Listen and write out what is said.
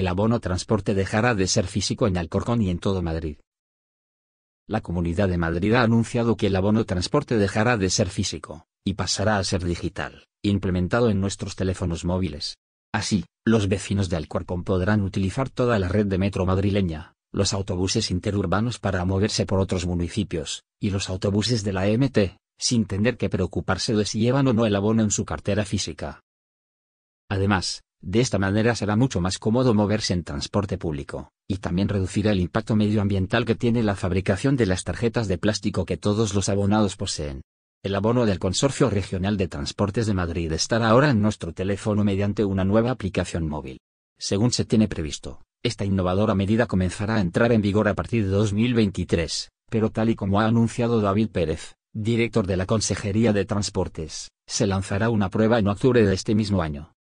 el abono transporte dejará de ser físico en Alcorcón y en todo Madrid. La Comunidad de Madrid ha anunciado que el abono transporte dejará de ser físico, y pasará a ser digital, implementado en nuestros teléfonos móviles. Así, los vecinos de Alcorcón podrán utilizar toda la red de metro madrileña, los autobuses interurbanos para moverse por otros municipios, y los autobuses de la e MT, sin tener que preocuparse de si llevan o no el abono en su cartera física. Además, de esta manera será mucho más cómodo moverse en transporte público, y también reducirá el impacto medioambiental que tiene la fabricación de las tarjetas de plástico que todos los abonados poseen. El abono del Consorcio Regional de Transportes de Madrid estará ahora en nuestro teléfono mediante una nueva aplicación móvil. Según se tiene previsto, esta innovadora medida comenzará a entrar en vigor a partir de 2023, pero tal y como ha anunciado David Pérez, director de la Consejería de Transportes, se lanzará una prueba en octubre de este mismo año.